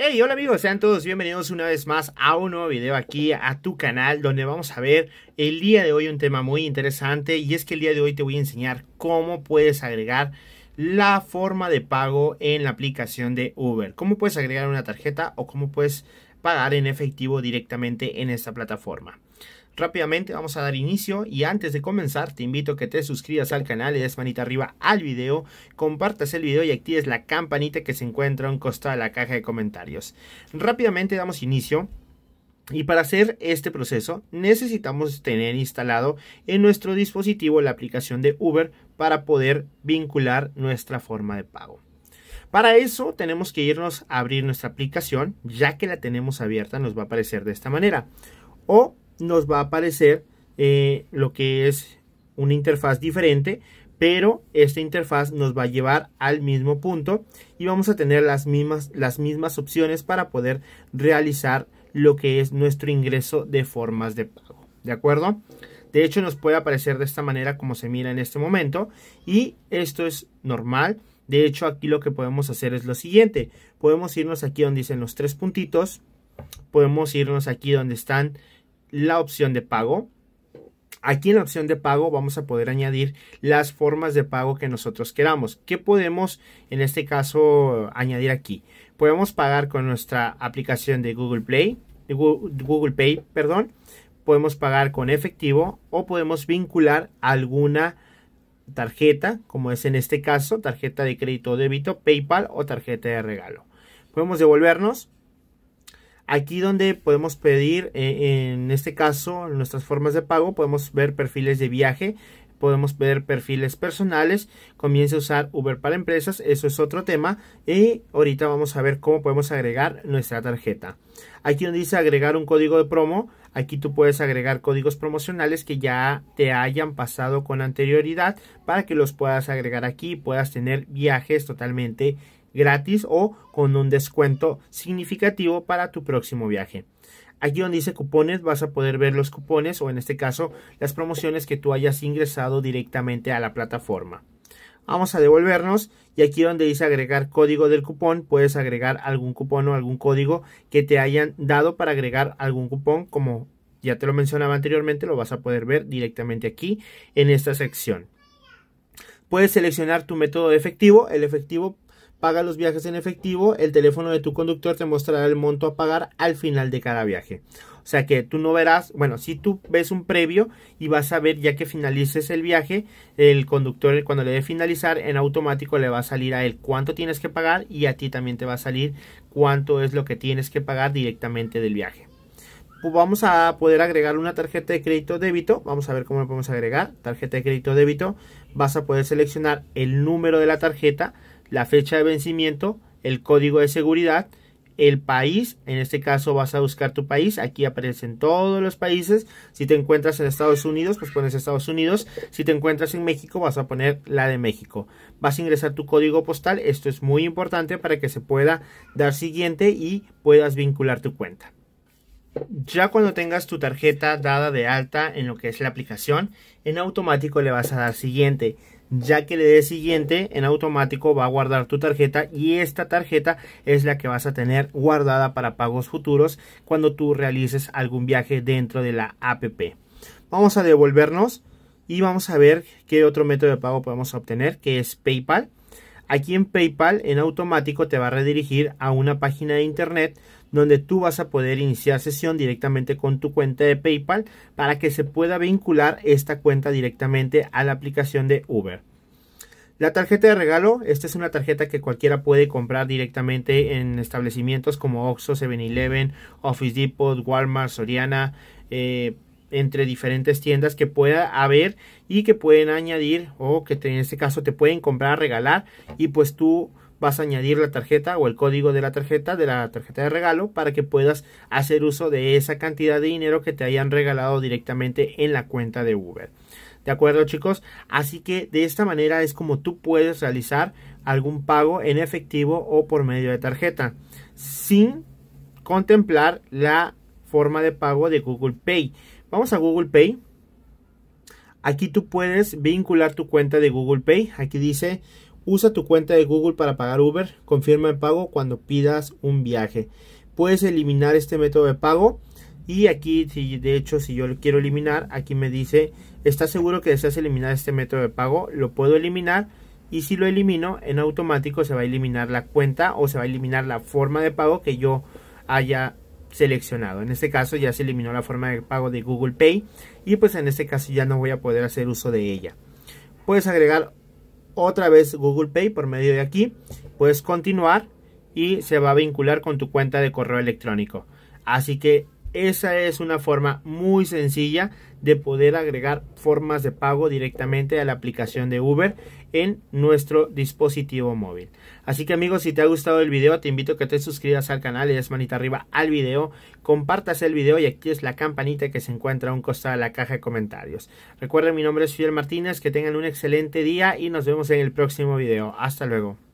Hey, hola amigos, sean todos bienvenidos una vez más a un nuevo video aquí a tu canal donde vamos a ver el día de hoy un tema muy interesante y es que el día de hoy te voy a enseñar cómo puedes agregar la forma de pago en la aplicación de Uber, cómo puedes agregar una tarjeta o cómo puedes pagar en efectivo directamente en esta plataforma. Rápidamente vamos a dar inicio y antes de comenzar te invito a que te suscribas al canal y des manita arriba al video, compartas el video y actives la campanita que se encuentra en costado de la caja de comentarios. Rápidamente damos inicio y para hacer este proceso necesitamos tener instalado en nuestro dispositivo la aplicación de Uber para poder vincular nuestra forma de pago. Para eso tenemos que irnos a abrir nuestra aplicación, ya que la tenemos abierta nos va a aparecer de esta manera. O nos va a aparecer eh, lo que es una interfaz diferente pero esta interfaz nos va a llevar al mismo punto y vamos a tener las mismas, las mismas opciones para poder realizar lo que es nuestro ingreso de formas de pago. ¿De acuerdo? De hecho nos puede aparecer de esta manera como se mira en este momento y esto es normal. De hecho aquí lo que podemos hacer es lo siguiente. Podemos irnos aquí donde dicen los tres puntitos. Podemos irnos aquí donde están la opción de pago. Aquí en la opción de pago vamos a poder añadir las formas de pago que nosotros queramos. ¿Qué podemos en este caso añadir aquí? Podemos pagar con nuestra aplicación de Google Play, Google Pay, perdón. Podemos pagar con efectivo o podemos vincular alguna tarjeta, como es en este caso, tarjeta de crédito o débito, PayPal o tarjeta de regalo. Podemos devolvernos Aquí donde podemos pedir, eh, en este caso, nuestras formas de pago, podemos ver perfiles de viaje, podemos ver perfiles personales, comience a usar Uber para empresas, eso es otro tema y ahorita vamos a ver cómo podemos agregar nuestra tarjeta. Aquí donde dice agregar un código de promo, aquí tú puedes agregar códigos promocionales que ya te hayan pasado con anterioridad para que los puedas agregar aquí y puedas tener viajes totalmente gratis o con un descuento significativo para tu próximo viaje. Aquí donde dice cupones vas a poder ver los cupones o en este caso las promociones que tú hayas ingresado directamente a la plataforma. Vamos a devolvernos y aquí donde dice agregar código del cupón puedes agregar algún cupón o algún código que te hayan dado para agregar algún cupón como ya te lo mencionaba anteriormente lo vas a poder ver directamente aquí en esta sección. Puedes seleccionar tu método de efectivo. El efectivo Paga los viajes en efectivo, el teléfono de tu conductor te mostrará el monto a pagar al final de cada viaje. O sea que tú no verás, bueno, si tú ves un previo y vas a ver ya que finalices el viaje, el conductor cuando le dé finalizar en automático le va a salir a él cuánto tienes que pagar y a ti también te va a salir cuánto es lo que tienes que pagar directamente del viaje. Pues vamos a poder agregar una tarjeta de crédito débito. Vamos a ver cómo lo podemos agregar. Tarjeta de crédito débito. Vas a poder seleccionar el número de la tarjeta la fecha de vencimiento, el código de seguridad, el país, en este caso vas a buscar tu país, aquí aparecen todos los países, si te encuentras en Estados Unidos, pues pones Estados Unidos, si te encuentras en México, vas a poner la de México, vas a ingresar tu código postal, esto es muy importante para que se pueda dar siguiente y puedas vincular tu cuenta. Ya cuando tengas tu tarjeta dada de alta en lo que es la aplicación, en automático le vas a dar siguiente ya que le dé siguiente en automático va a guardar tu tarjeta y esta tarjeta es la que vas a tener guardada para pagos futuros cuando tú realices algún viaje dentro de la app vamos a devolvernos y vamos a ver qué otro método de pago podemos obtener que es paypal Aquí en PayPal en automático te va a redirigir a una página de internet donde tú vas a poder iniciar sesión directamente con tu cuenta de PayPal para que se pueda vincular esta cuenta directamente a la aplicación de Uber. La tarjeta de regalo, esta es una tarjeta que cualquiera puede comprar directamente en establecimientos como Oxxo, 7-Eleven, Office Depot, Walmart, Soriana, eh, entre diferentes tiendas que pueda haber y que pueden añadir o que en este caso te pueden comprar, regalar y pues tú vas a añadir la tarjeta o el código de la tarjeta de la tarjeta de regalo para que puedas hacer uso de esa cantidad de dinero que te hayan regalado directamente en la cuenta de Uber. ¿De acuerdo chicos? Así que de esta manera es como tú puedes realizar algún pago en efectivo o por medio de tarjeta sin contemplar la forma de pago de Google Pay Vamos a Google Pay. Aquí tú puedes vincular tu cuenta de Google Pay. Aquí dice, usa tu cuenta de Google para pagar Uber. Confirma el pago cuando pidas un viaje. Puedes eliminar este método de pago. Y aquí, de hecho, si yo lo quiero eliminar, aquí me dice, ¿estás seguro que deseas eliminar este método de pago? Lo puedo eliminar. Y si lo elimino, en automático se va a eliminar la cuenta o se va a eliminar la forma de pago que yo haya seleccionado. En este caso ya se eliminó la forma de pago de Google Pay y pues en este caso ya no voy a poder hacer uso de ella. Puedes agregar otra vez Google Pay por medio de aquí, puedes continuar y se va a vincular con tu cuenta de correo electrónico. Así que esa es una forma muy sencilla de poder agregar formas de pago directamente a la aplicación de Uber en nuestro dispositivo móvil. Así que amigos, si te ha gustado el video, te invito a que te suscribas al canal, le des manita arriba al video, compartas el video y actives la campanita que se encuentra a un costado de la caja de comentarios. Recuerden, mi nombre es Fidel Martínez, que tengan un excelente día y nos vemos en el próximo video. Hasta luego.